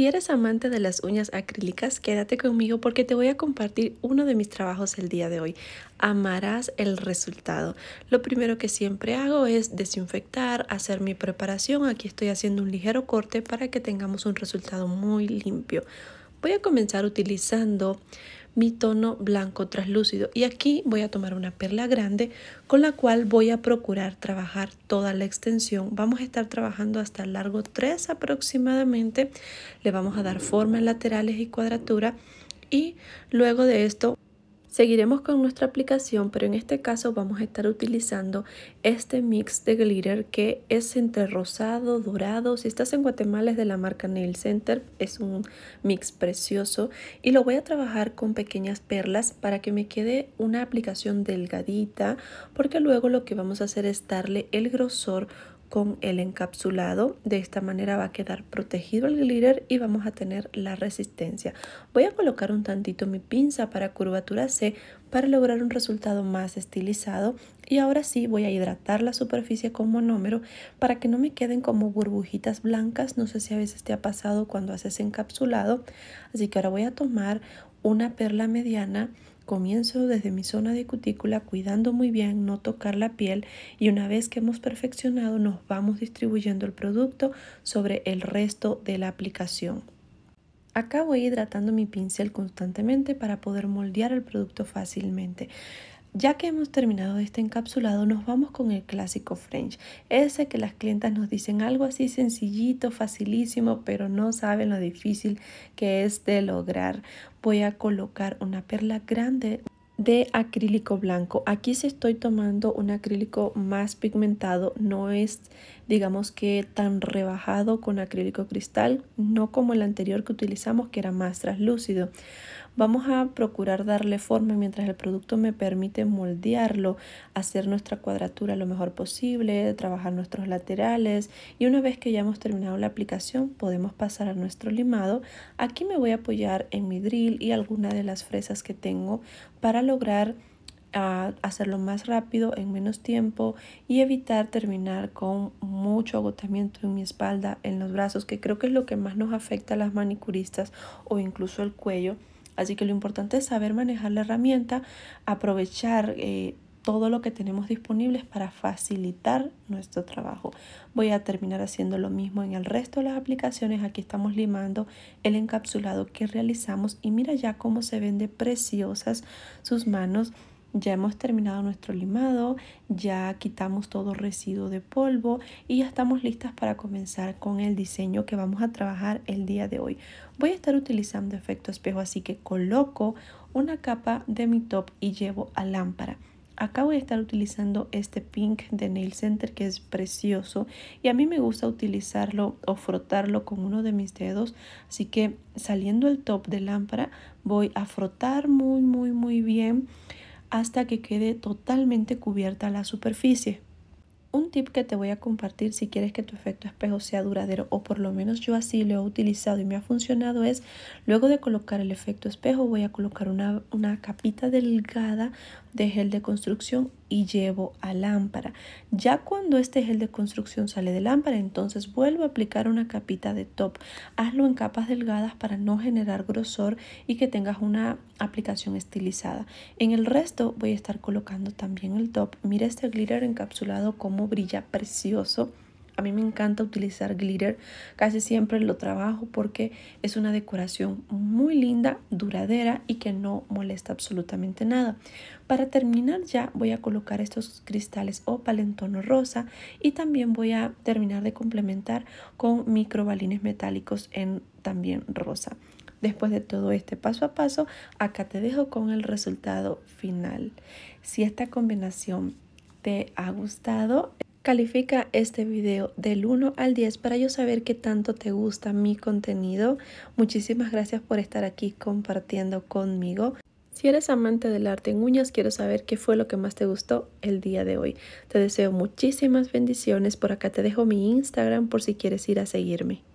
Si eres amante de las uñas acrílicas, quédate conmigo porque te voy a compartir uno de mis trabajos el día de hoy. Amarás el resultado. Lo primero que siempre hago es desinfectar, hacer mi preparación. Aquí estoy haciendo un ligero corte para que tengamos un resultado muy limpio. Voy a comenzar utilizando mi tono blanco traslúcido y aquí voy a tomar una perla grande con la cual voy a procurar trabajar toda la extensión. Vamos a estar trabajando hasta el largo 3 aproximadamente. Le vamos a dar formas laterales y cuadratura y luego de esto Seguiremos con nuestra aplicación, pero en este caso vamos a estar utilizando este mix de glitter que es entre rosado, dorado. Si estás en Guatemala es de la marca Nail Center, es un mix precioso y lo voy a trabajar con pequeñas perlas para que me quede una aplicación delgadita porque luego lo que vamos a hacer es darle el grosor con el encapsulado. De esta manera va a quedar protegido el glitter y vamos a tener la resistencia. Voy a colocar un tantito mi pinza para curvatura C para lograr un resultado más estilizado. Y ahora sí voy a hidratar la superficie con monómero para que no me queden como burbujitas blancas. No sé si a veces te ha pasado cuando haces encapsulado. Así que ahora voy a tomar una perla mediana Comienzo desde mi zona de cutícula cuidando muy bien no tocar la piel y una vez que hemos perfeccionado nos vamos distribuyendo el producto sobre el resto de la aplicación. Acabo hidratando mi pincel constantemente para poder moldear el producto fácilmente. Ya que hemos terminado este encapsulado, nos vamos con el clásico French, ese que las clientas nos dicen algo así sencillito, facilísimo, pero no saben lo difícil que es de lograr. Voy a colocar una perla grande de acrílico blanco. Aquí sí estoy tomando un acrílico más pigmentado, no es digamos que tan rebajado con acrílico cristal, no como el anterior que utilizamos que era más traslúcido. Vamos a procurar darle forma mientras el producto me permite moldearlo, hacer nuestra cuadratura lo mejor posible, trabajar nuestros laterales y una vez que ya hemos terminado la aplicación podemos pasar a nuestro limado. Aquí me voy a apoyar en mi drill y alguna de las fresas que tengo para lograr ah, hacerlo más rápido en menos tiempo y evitar terminar con mucho agotamiento en mi espalda, en los brazos, que creo que es lo que más nos afecta a las manicuristas o incluso el cuello. Así que lo importante es saber manejar la herramienta, aprovechar eh, todo lo que tenemos disponibles para facilitar nuestro trabajo. Voy a terminar haciendo lo mismo en el resto de las aplicaciones. Aquí estamos limando el encapsulado que realizamos y mira ya cómo se ven de preciosas sus manos ya hemos terminado nuestro limado, ya quitamos todo residuo de polvo y ya estamos listas para comenzar con el diseño que vamos a trabajar el día de hoy. Voy a estar utilizando efecto espejo, así que coloco una capa de mi top y llevo a lámpara acá voy a estar utilizando este pink de Nail Center que es precioso y a mí me gusta utilizarlo o frotarlo con uno de mis dedos así que saliendo el top de lámpara voy a frotar muy muy muy bien hasta que quede totalmente cubierta la superficie. Un tip que te voy a compartir si quieres que tu efecto espejo sea duradero o por lo menos yo así lo he utilizado y me ha funcionado es luego de colocar el efecto espejo voy a colocar una, una capita delgada de gel de construcción y llevo a lámpara. Ya cuando este gel de construcción sale de lámpara, entonces vuelvo a aplicar una capita de top. Hazlo en capas delgadas para no generar grosor y que tengas una aplicación estilizada. En el resto voy a estar colocando también el top. Mira este glitter encapsulado como brilla precioso. A mí me encanta utilizar glitter, casi siempre lo trabajo porque es una decoración muy linda, duradera y que no molesta absolutamente nada. Para terminar ya voy a colocar estos cristales o en rosa y también voy a terminar de complementar con microbalines metálicos en también rosa. Después de todo este paso a paso, acá te dejo con el resultado final. Si esta combinación te ha gustado, Califica este video del 1 al 10 para yo saber qué tanto te gusta mi contenido. Muchísimas gracias por estar aquí compartiendo conmigo. Si eres amante del arte en uñas, quiero saber qué fue lo que más te gustó el día de hoy. Te deseo muchísimas bendiciones. Por acá te dejo mi Instagram por si quieres ir a seguirme.